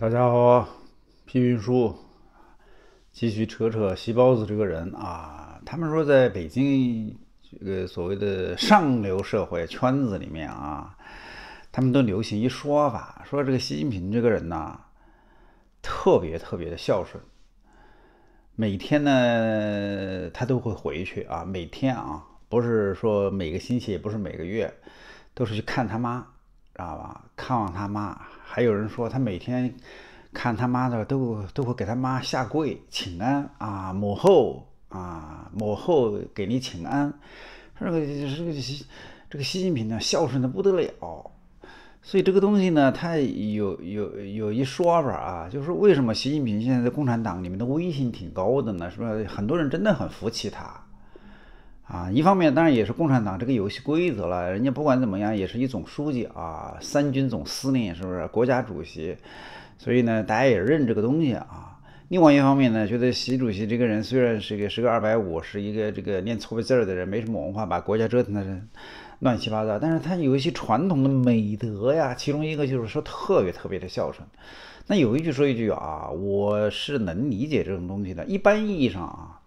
大家好，批评叔继续扯扯西包子这个人啊。他们说，在北京这个所谓的上流社会圈子里面啊，他们都流行一说法，说这个习近平这个人呢，特别特别的孝顺。每天呢，他都会回去啊，每天啊，不是说每个星期，也不是每个月，都是去看他妈。知道吧？看望他妈，还有人说他每天看他妈的都都会给他妈下跪请安啊，母后啊，母后给你请安。这个这个这个习近平呢，孝顺的不得了。所以这个东西呢，他有有有一说法啊，就是为什么习近平现在在共产党里面的威信挺高的呢？是吧？很多人真的很服气他。啊，一方面当然也是共产党这个游戏规则了，人家不管怎么样也是一总书记啊，三军总司令是不是？国家主席，所以呢，大家也认这个东西啊。另外一方面呢，觉得习主席这个人虽然是个是个二百五，是一个这个念错别字的人，没什么文化，把国家折腾人乱七八糟，但是他有一些传统的美德呀。其中一个就是说特别特别的孝顺。那有一句说一句啊，我是能理解这种东西的。一般意义上啊。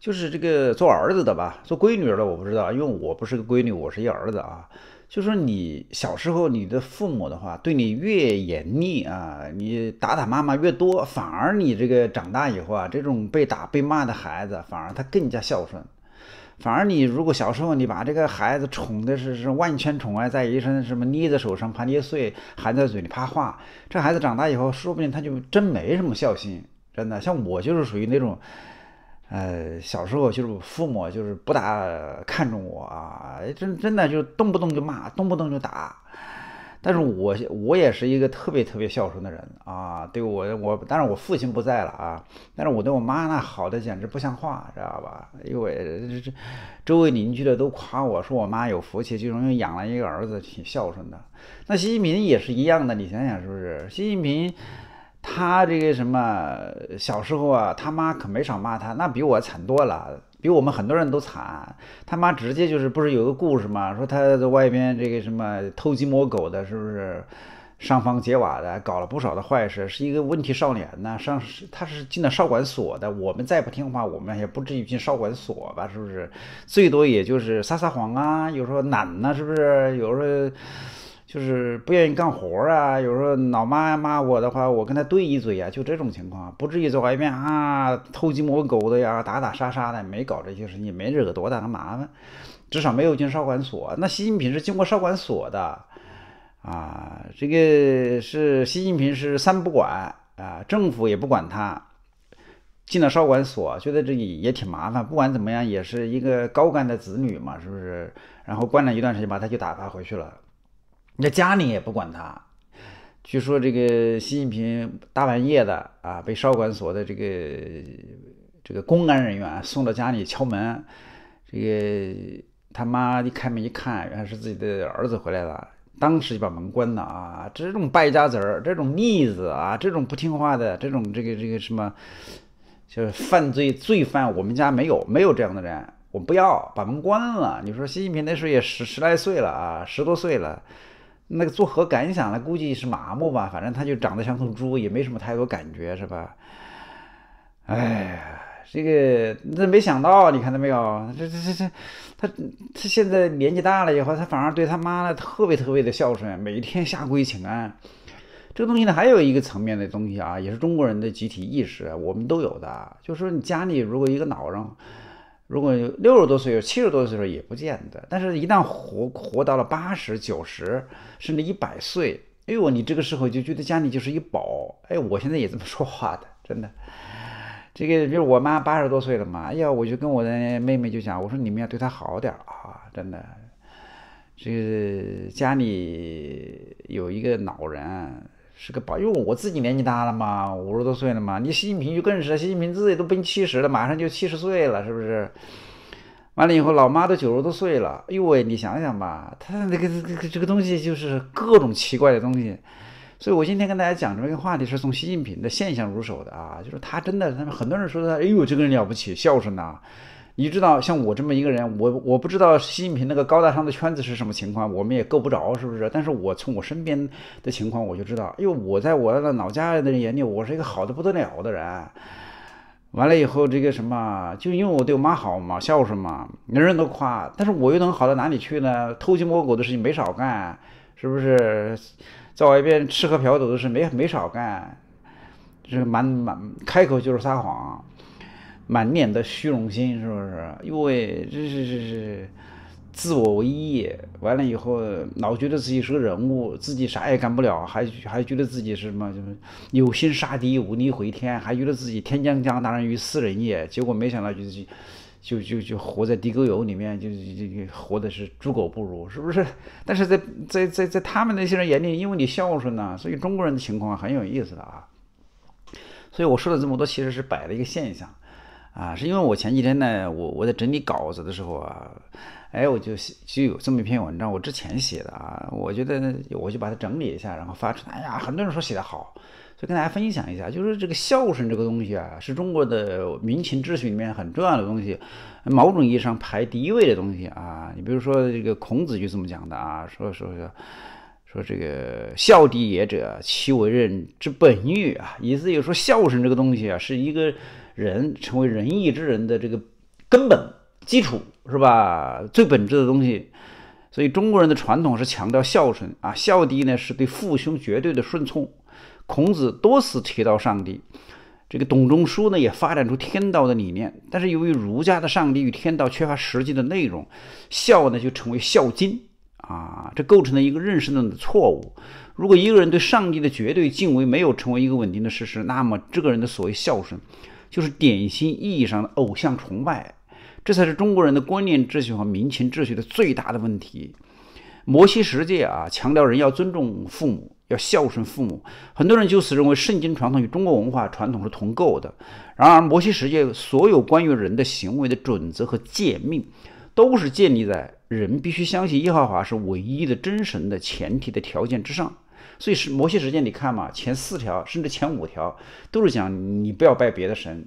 就是这个做儿子的吧，做闺女儿的我不知道，因为我不是个闺女，我是一儿子啊。就说你小时候你的父母的话，对你越严厉啊，你打打骂骂越多，反而你这个长大以后啊，这种被打被骂的孩子，反而他更加孝顺。反而你如果小时候你把这个孩子宠的是是万千宠爱在一身，什么捏在手上怕捏碎，含在嘴里怕化，这孩子长大以后，说不定他就真没什么孝心。真的，像我就是属于那种。呃，小时候就是父母就是不大看重我啊，真真的就动不动就骂，动不动就打。但是我我也是一个特别特别孝顺的人啊，对我我，但是我父亲不在了啊，但是我对我妈那好的简直不像话，知道吧？因为这这周围邻居的都夸我说我妈有福气，就容易养了一个儿子挺孝顺的。那习近平也是一样的，你想想是不是？习近平。他这个什么小时候啊，他妈可没少骂他，那比我惨多了，比我们很多人都惨。他妈直接就是，不是有个故事吗？说他在外边这个什么偷鸡摸狗的，是不是上房揭瓦的，搞了不少的坏事，是一个问题少年呢。上他是进了少管所的，我们再不听话，我们也不至于进少管所吧？是不是？最多也就是撒撒谎啊，有时候懒呢，是不是？有时候。就是不愿意干活啊，有时候老妈骂我的话，我跟他对一嘴啊，就这种情况，不至于走外面啊，偷鸡摸狗的呀，打打杀杀的，没搞这些事情，没惹多大的麻烦，至少没有进少管所。那习近平是进过少管所的啊，这个是习近平是三不管啊，政府也不管他，进了少管所，觉得这也挺麻烦，不管怎么样，也是一个高干的子女嘛，是不是？然后关了一段时间，把他就打发回去了。你家家里也不管他，据说这个习近平大半夜的啊，被少管所的这个这个公安人员送到家里敲门，这个他妈一开门一看，原来是自己的儿子回来了，当时就把门关了啊！这种败家子儿，这种逆子啊，这种不听话的，这种这个这个什么，就是犯罪罪犯，我们家没有没有这样的人，我不要把门关了。你说习近平那时候也十十来岁了啊，十多岁了。那个作何感想呢？估计是麻木吧，反正他就长得像头猪，也没什么太多感觉，是吧？哎呀，这个那没想到，你看到没有？这这这这，他他现在年纪大了以后，他反而对他妈呢特别特别的孝顺，每天下跪请安。这个东西呢，还有一个层面的东西啊，也是中国人的集体意识，我们都有的。就说你家里如果一个老人。如果六十多岁，七十多岁的时候也不见得，但是一旦活活到了八十九十，甚至一百岁，哎呦，你这个时候就觉得家里就是一宝。哎，我现在也这么说话的，真的。这个，比如我妈八十多岁了嘛，哎呀，我就跟我的妹妹就讲，我说你们要对她好点儿啊，真的。这个家里有一个老人。是个宝，因为我自己年纪大了嘛，五十多岁了嘛。你习近平就更是，习近平自己都奔七十了，马上就七十岁了，是不是？完了以后，老妈都九十多岁了。哎呦喂，你想想吧，他那个这个这个东西就是各种奇怪的东西。所以我今天跟大家讲这么一个话，题，是从习近平的现象入手的啊，就是他真的，他们很多人说他，哎呦，这个人了不起，孝顺呐。你知道像我这么一个人，我我不知道习近平那个高大上的圈子是什么情况，我们也够不着，是不是？但是我从我身边的情况我就知道，哎呦，我在我那老家的人眼里，我是一个好的不得了的人。完了以后，这个什么，就因为我对我妈好嘛，孝顺嘛，人人都夸。但是我又能好到哪里去呢？偷鸡摸狗的事情没少干，是不是？在外边吃喝嫖赌的事没没少干，是满满开口就是撒谎。满脸的虚荣心，是不是？因为这是是是自我为业，完了以后老觉得自己是个人物，自己啥也干不了，还还觉得自己是什么就是有心杀敌无力回天，还觉得自己天将降大任于斯人也，结果没想到就是。就就就活在地沟油里面，就是就活的是猪狗不如，是不是？但是在在在在他们那些人眼里，因为你孝顺呢，所以中国人的情况很有意思的啊。所以我说了这么多，其实是摆了一个现象。啊，是因为我前几天呢，我我在整理稿子的时候啊，哎，我就就有这么一篇文章，我之前写的啊，我觉得我就把它整理一下，然后发出来。哎呀，很多人说写得好，所以跟大家分享一下，就是这个孝顺这个东西啊，是中国的民情秩序里面很重要的东西，某种意义上排第一位的东西啊。你比如说这个孔子就这么讲的啊，说说说说这个孝弟也者，其为人之本欲啊，意思就说孝顺这个东西啊，是一个。人成为仁义之人的这个根本基础是吧？最本质的东西。所以中国人的传统是强调孝顺啊，孝弟呢是对父兄绝对的顺从。孔子多次提到上帝，这个董仲舒呢也发展出天道的理念。但是由于儒家的上帝与天道缺乏实际的内容，孝呢就成为孝经啊，这构成了一个认识论的错误。如果一个人对上帝的绝对敬畏没有成为一个稳定的事实，那么这个人的所谓孝顺。就是典型意义上的偶像崇拜，这才是中国人的观念秩序和民情秩序的最大的问题。摩西十诫啊，强调人要尊重父母，要孝顺父母。很多人就此认为圣经传统与中国文化传统是同构的。然而，摩西十诫所有关于人的行为的准则和诫命，都是建立在人必须相信耶和华是唯一的真神的前提的条件之上。所以是摩西时间，你看嘛，前四条甚至前五条都是讲你不要拜别的神，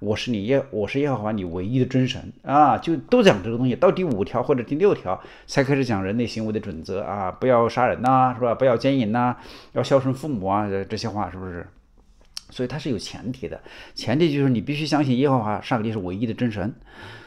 我是你耶，我是耶和华，你唯一的真神啊，就都讲这个东西。到第五条或者第六条才开始讲人类行为的准则啊，不要杀人呐，是吧？不要奸淫呐，要孝顺父母啊，这些话是不是？所以它是有前提的，前提就是你必须相信耶和华上帝是唯一的真神，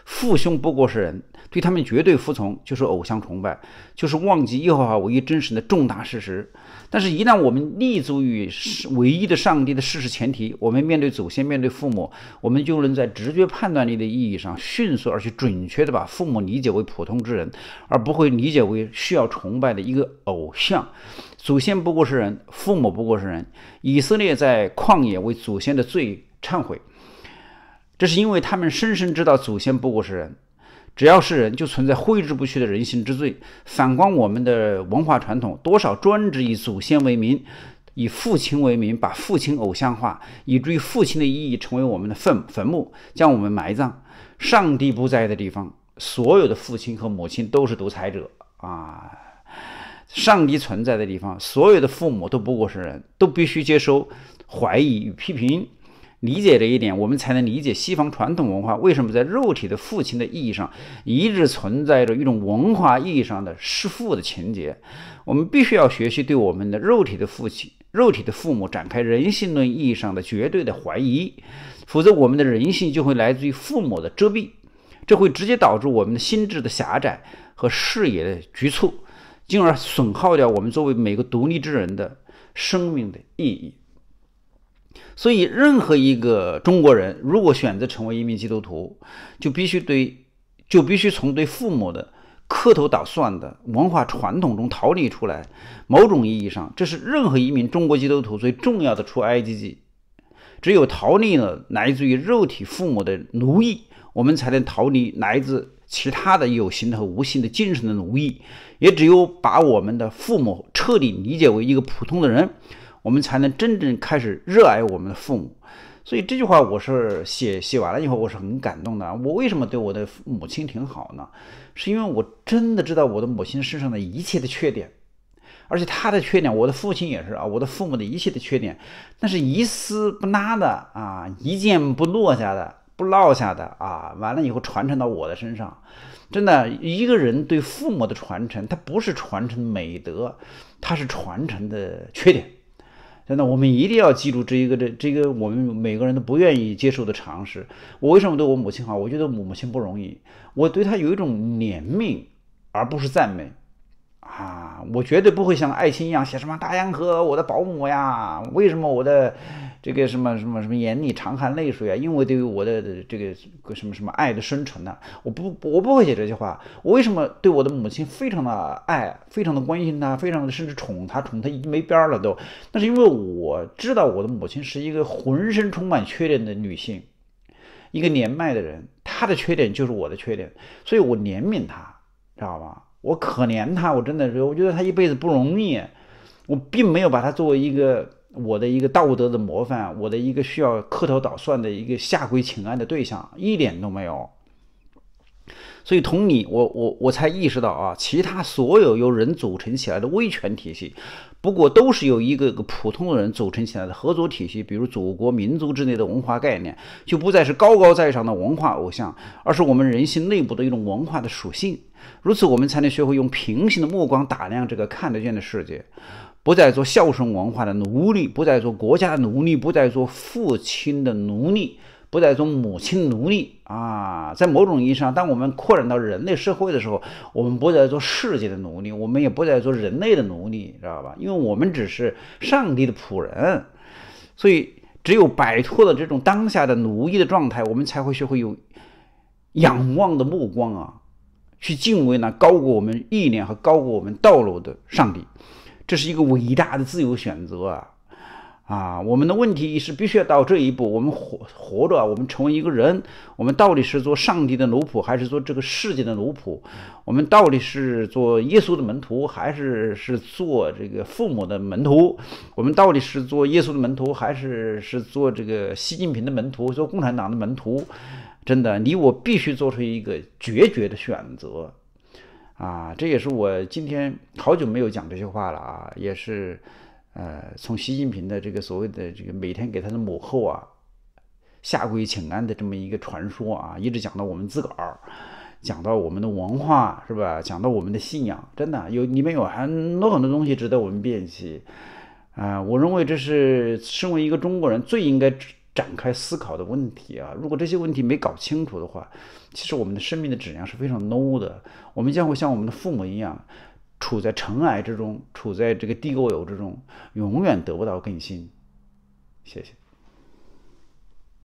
父兄不过是人，对他们绝对服从就是偶像崇拜，就是忘记耶和华唯一真神的重大事实。但是，一旦我们立足于唯一的上帝的事实前提，我们面对祖先、面对父母，我们就能在直觉判断力的意义上迅速而且准确地把父母理解为普通之人，而不会理解为需要崇拜的一个偶像。祖先不过是人，父母不过是人。以色列在旷野为祖先的罪忏悔，这是因为他们深深知道祖先不过是人，只要是人就存在挥之不去的人性之罪。反观我们的文化传统，多少专指以祖先为名，以父亲为名，把父亲偶像化，以至于父亲的意义成为我们的坟坟墓，将我们埋葬。上帝不在的地方，所有的父亲和母亲都是独裁者啊！上帝存在的地方，所有的父母都不过是人都必须接受怀疑与批评。理解这一点，我们才能理解西方传统文化为什么在肉体的父亲的意义上，一直存在着一种文化意义上的弑父的情节。我们必须要学习对我们的肉体的父亲、肉体的父母展开人性论意义上的绝对的怀疑，否则我们的人性就会来自于父母的遮蔽，这会直接导致我们的心智的狭窄和视野的局促。进而损耗掉我们作为每个独立之人的生命的意义。所以，任何一个中国人如果选择成为一名基督徒，就必须对就必须从对父母的磕头打算的文化传统中逃离出来。某种意义上，这是任何一名中国基督徒最重要的出埃及记。只有逃离了来自于肉体父母的奴役，我们才能逃离来自。其他的有形的和无形的精神的奴役，也只有把我们的父母彻底理解为一个普通的人，我们才能真正开始热爱我们的父母。所以这句话我是写写完了以后，我是很感动的。我为什么对我的母亲挺好呢？是因为我真的知道我的母亲身上的一切的缺点，而且她的缺点，我的父亲也是啊。我的父母的一切的缺点，那是一丝不拉的啊，一件不落下的。不落下的啊，完了以后传承到我的身上，真的，一个人对父母的传承，他不是传承美德，他是传承的缺点。真的，我们一定要记住这一个，这这个我们每个人都不愿意接受的常识。我为什么对我母亲好？我觉得母母亲不容易，我对她有一种怜悯，而不是赞美。啊，我绝对不会像爱心一样写什么大运河，我的保姆呀？为什么我的这个什么什么什么眼里常含泪水啊？因为对于我的这个什么什么爱的深沉呐！我不，我不会写这句话。我为什么对我的母亲非常的爱，非常的关心她，非常的甚至宠她，宠她已经没边儿了都？那是因为我知道我的母亲是一个浑身充满缺点的女性，一个年迈的人，她的缺点就是我的缺点，所以我怜悯她，知道吧？我可怜他，我真的是，我觉得他一辈子不容易，我并没有把他作为一个我的一个道德的模范，我的一个需要磕头捣蒜的一个下跪请安的对象，一点都没有。所以，同理，我我我才意识到啊，其他所有由人组成起来的威权体系，不过都是由一个个普通的人组成起来的合作体系。比如，祖国、民族之类的文化概念，就不再是高高在上的文化偶像，而是我们人性内部的一种文化的属性。如此，我们才能学会用平行的目光打量这个看得见的世界，不再做孝顺文化的奴隶，不再做国家的奴隶，不再做父亲的奴隶。不再做母亲奴隶啊，在某种意义上，当我们扩展到人类社会的时候，我们不再做世界的奴隶，我们也不再做人类的奴隶，知道吧？因为我们只是上帝的仆人，所以只有摆脱了这种当下的奴役的状态，我们才会学会用仰望的目光啊，去敬畏那高过我们意念和高过我们道路的上帝。这是一个伟大的自由选择啊！啊，我们的问题是必须要到这一步。我们活活着，我们成为一个人，我们到底是做上帝的奴仆，还是做这个世界的奴仆？我们到底是做耶稣的门徒，还是是做这个父母的门徒？我们到底是做耶稣的门徒，还是是做这个习近平的门徒，做共产党的门徒？真的，你我必须做出一个决绝的选择。啊，这也是我今天好久没有讲这些话了啊，也是。呃，从习近平的这个所谓的这个每天给他的母后啊下跪请安的这么一个传说啊，一直讲到我们自个儿，讲到我们的文化是吧？讲到我们的信仰，真的有里面有很多很多东西值得我们辨析啊！我认为这是身为一个中国人最应该展开思考的问题啊！如果这些问题没搞清楚的话，其实我们的生命的质量是非常 low 的，我们将会像我们的父母一样。处在尘埃之中，处在这个地沟油之中，永远得不到更新。谢谢。